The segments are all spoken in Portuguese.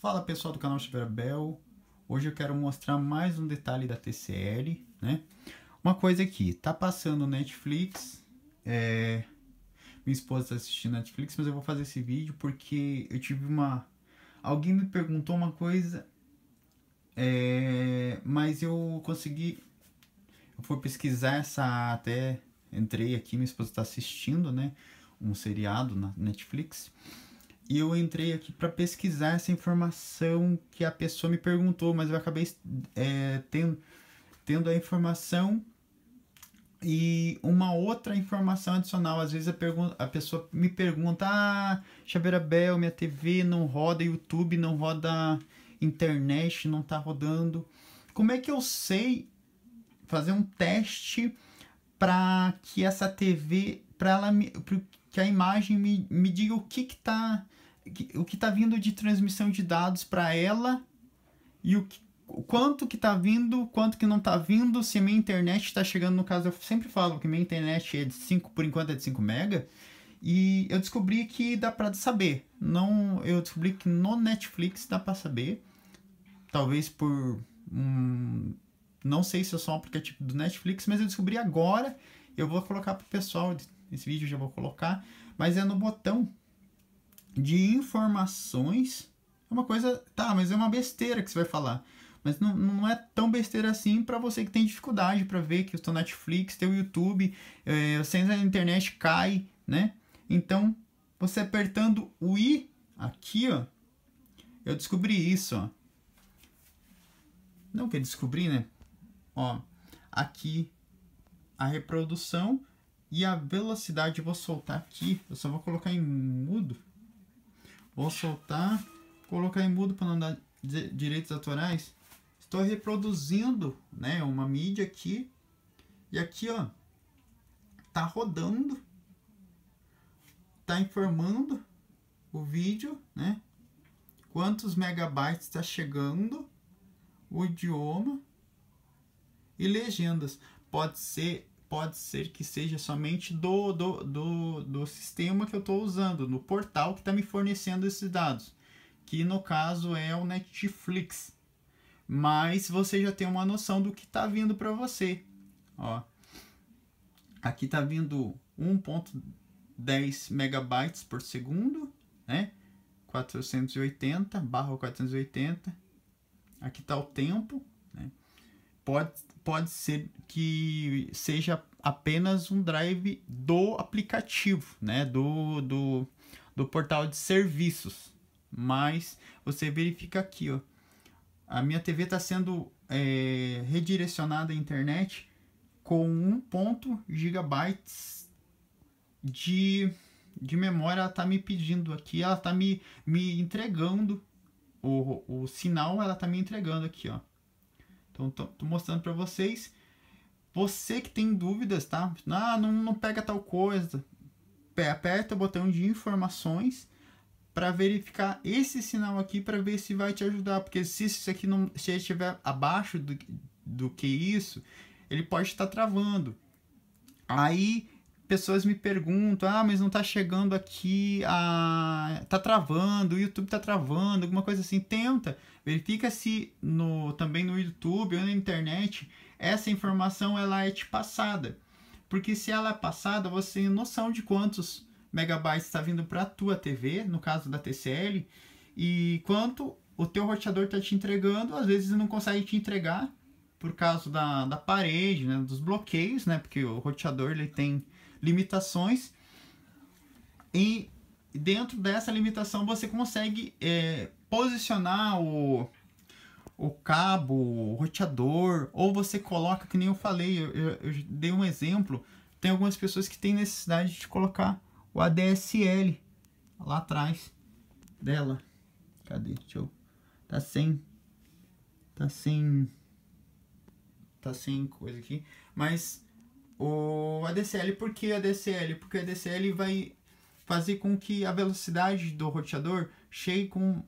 Fala pessoal do canal Chiverabel, hoje eu quero mostrar mais um detalhe da TCL, né? Uma coisa aqui, tá passando Netflix, é... minha esposa está assistindo Netflix, mas eu vou fazer esse vídeo porque eu tive uma... Alguém me perguntou uma coisa, é... mas eu consegui... Eu fui pesquisar essa, até entrei aqui, minha esposa está assistindo, né? Um seriado na Netflix... E eu entrei aqui para pesquisar essa informação que a pessoa me perguntou, mas eu acabei é, tendo, tendo a informação e uma outra informação adicional. Às vezes a, a pessoa me pergunta: Ah, Xavier Bel, minha TV não roda YouTube, não roda internet, não tá rodando. Como é que eu sei fazer um teste para que essa TV, para ela me, que a imagem me, me diga o que que tá o que está vindo de transmissão de dados para ela e o, que, o quanto que está vindo, quanto que não está vindo, se a minha internet está chegando, no caso, eu sempre falo que minha internet é de 5, por enquanto é de 5 mega, e eu descobri que dá para saber. Não, eu descobri que no Netflix dá para saber. Talvez por hum, não sei se é só um aplicativo do Netflix, mas eu descobri agora. Eu vou colocar para o pessoal esse vídeo, já vou colocar, mas é no botão de informações é uma coisa, tá, mas é uma besteira que você vai falar. Mas não, não é tão besteira assim para você que tem dificuldade para ver que o seu Netflix, teu YouTube, é, você entra internet, cai, né? Então, você apertando o I aqui, ó, eu descobri isso, ó. Não quer descobrir né? Ó, aqui a reprodução e a velocidade eu vou soltar aqui. Eu só vou colocar em mudo Vou soltar, colocar em mudo para não dar direitos autorais. Estou reproduzindo, né, uma mídia aqui. E aqui, ó, tá rodando. Tá informando o vídeo, né? Quantos megabytes está chegando, o idioma e legendas. Pode ser pode ser que seja somente do, do, do, do sistema que eu estou usando, no portal que está me fornecendo esses dados, que no caso é o Netflix. Mas você já tem uma noção do que está vindo para você. Ó, aqui está vindo 1.10 megabytes por segundo, né? 480 barra 480. Aqui está o tempo, né? Pode, pode ser que seja apenas um drive do aplicativo, né? Do, do, do portal de serviços. Mas você verifica aqui, ó. A minha TV está sendo é, redirecionada à internet com 1. gigabytes de, de memória. Ela está me pedindo aqui, ela está me, me entregando o, o sinal, ela está me entregando aqui, ó. Então, tô, tô mostrando para vocês. Você que tem dúvidas, tá? Ah, não, não pega tal coisa. Aperta o botão de informações para verificar esse sinal aqui para ver se vai te ajudar, porque se isso aqui não se estiver abaixo do, do que isso, ele pode estar travando. Aí pessoas me perguntam: ah, mas não tá chegando aqui, a... tá travando, o YouTube tá travando, alguma coisa assim. Tenta, verifica se no, também no YouTube ou na internet essa informação ela é te passada. Porque se ela é passada, você tem noção de quantos megabytes está vindo para a tua TV, no caso da TCL, e quanto o teu roteador está te entregando, às vezes não consegue te entregar por causa da, da parede, né, dos bloqueios, né, porque o roteador ele tem limitações e dentro dessa limitação você consegue é, posicionar o, o cabo, o roteador, ou você coloca, que nem eu falei, eu, eu, eu dei um exemplo, tem algumas pessoas que têm necessidade de colocar o ADSL lá atrás dela. Cadê? Deixa eu... Tá sem... Tá sem... Tá sem coisa aqui. Mas o ADCL. Por que ADCL? Porque o ADCL vai fazer com que a velocidade do roteador chegue com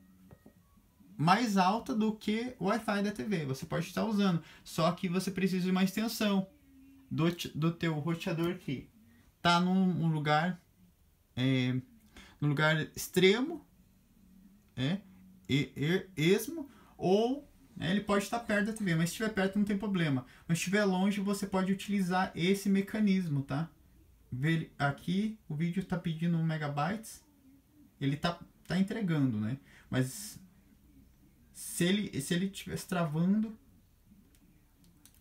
mais alta do que o Wi-Fi da TV. Você pode estar usando, só que você precisa de uma extensão do, do teu roteador que está num lugar é, num lugar extremo é, e, e, esmo ou né? Ele pode estar perto da TV, mas se estiver perto não tem problema. Mas se estiver longe, você pode utilizar esse mecanismo, tá? Aqui o vídeo está pedindo 1 megabytes, ele está tá entregando, né? Mas se ele se ele travando...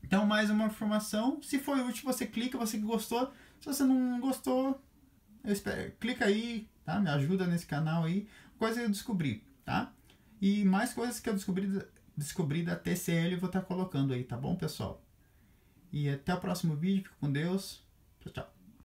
Então, mais uma informação. Se foi útil, você clica, você que gostou. Se você não gostou, espero, clica aí, tá? Me ajuda nesse canal aí. Coisa que eu descobri, tá? E mais coisas que eu descobri Descobrir da TCL e vou estar colocando aí, tá bom, pessoal? E até o próximo vídeo. Fico com Deus. Tchau, tchau.